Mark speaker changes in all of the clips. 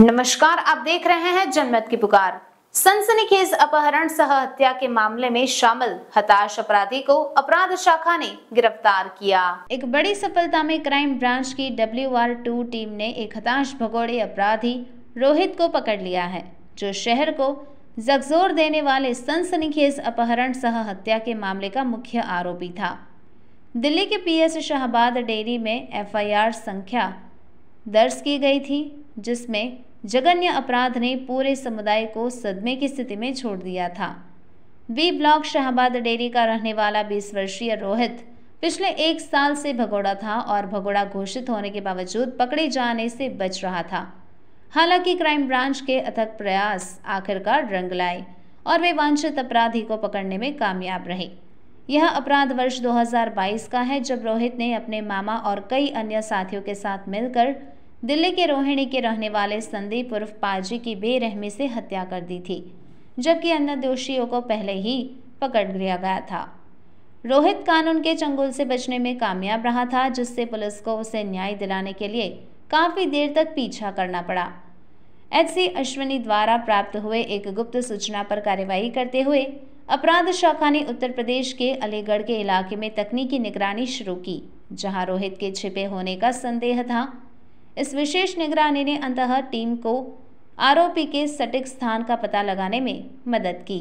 Speaker 1: नमस्कार आप देख रहे हैं जनमत की पुकार सनसनीखेज अपहरण सह हत्या के मामले में शामिल हताश अपराधी को अपराध शाखा ने गिरफ्तार किया एक बड़ी सफलता में क्राइम ब्रांच की डब्ल्यू टीम ने एक हताश भगोड़े अपराधी रोहित को पकड़ लिया है जो शहर को जगजोर देने वाले सनसनीखेज अपहरण सह हत्या के मामले का मुख्य आरोपी था दिल्ली के पी शाहबाद डेयरी में एफ संख्या दर्ज की गई थी जिसमें जगन्य अपराध ने पूरे समुदाय को सदमे की स्थिति में छोड़ दिया था बी ब्लॉक शाहबाद डेयरी का रहने वाला 20 वर्षीय रोहित पिछले एक साल से भगोड़ा था और भगोड़ा घोषित होने के बावजूद पकड़े जाने से बच रहा था हालांकि क्राइम ब्रांच के अथक प्रयास आखिरकार रंग लाए और वे वांछित अपराधी को पकड़ने में कामयाब रहे यह अपराध वर्ष 2022 का है जब रोहित ने अपने मामा और कई अन्य साथियों के साथ मिलकर दिल्ली के रोहिणी के रहने वाले संदीप उर्फ पाजी की बेरहमी से हत्या कर दी थी जबकि अन्य दोषियों को पहले ही पकड़ लिया गया था रोहित कानून के चंगुल से बचने में कामयाब रहा था जिससे पुलिस को उसे न्याय दिलाने के लिए काफ़ी देर तक पीछा करना पड़ा एचसी अश्विनी द्वारा प्राप्त हुए एक गुप्त सूचना पर कार्यवाही करते हुए अपराध शाखा ने उत्तर प्रदेश के अलीगढ़ के इलाके में तकनीकी निगरानी शुरू की जहां रोहित के छिपे होने का संदेह था इस विशेष निगरानी ने अंतः टीम को आरोपी के सटीक स्थान का पता लगाने में मदद की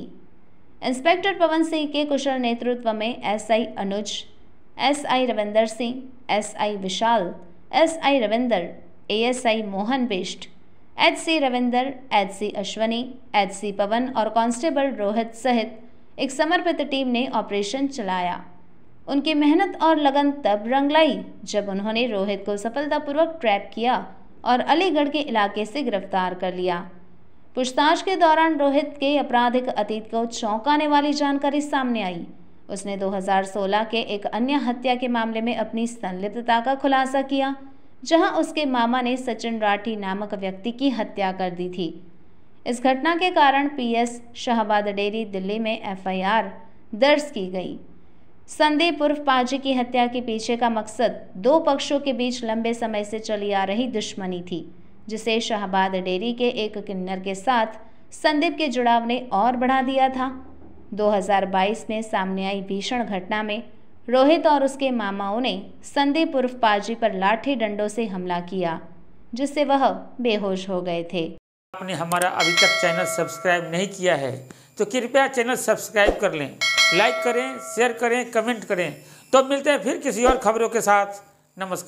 Speaker 1: इंस्पेक्टर पवन सिंह के कुशल नेतृत्व में SI Anuj SI Ravinder Singh SI Vishal SI Ravinder ASI Mohan Bisht H C Ravinder H C Ashwani H C Pawan और कांस्टेबल रोहित सहित एक समर्पित टीम ने ऑपरेशन चलाया उनकी मेहनत और लगन तब रंग लाई जब उन्होंने रोहित को सफलतापूर्वक ट्रैप किया और अलीगढ़ के इलाके से गिरफ्तार कर लिया पूछताछ के दौरान रोहित के आपराधिक अतीत को चौंकाने वाली जानकारी सामने आई उसने 2016 के एक अन्य हत्या के मामले में अपनी संलिप्तता का खुलासा किया जहां उसके मामा ने सचिन राठी नामक व्यक्ति की हत्या कर दी थी इस घटना के कारण पीएस शाहबाद डेरी दिल्ली में एफआईआर दर्ज की गई संदीप उर्फ पाजी की हत्या के पीछे का मकसद दो पक्षों के बीच लंबे समय से चली आ रही दुश्मनी थी जिसे शाहबाद डेयरी के एक किन्नर के साथ संदीप के जुड़ाव ने और बढ़ा दिया था 2022 में सामने आई भीषण घटना में रोहित और उसके मामाओं ने संदीप उर्फ पाजी पर लाठी डंडों से हमला किया जिससे वह बेहोश हो गए थे आपने हमारा अभी तक चैनल सब्सक्राइब नहीं किया है तो कृपया चैनल सब्सक्राइब कर लें लाइक करें शेयर करें कमेंट करें तो मिलते हैं फिर किसी और खबरों के साथ नमस्कार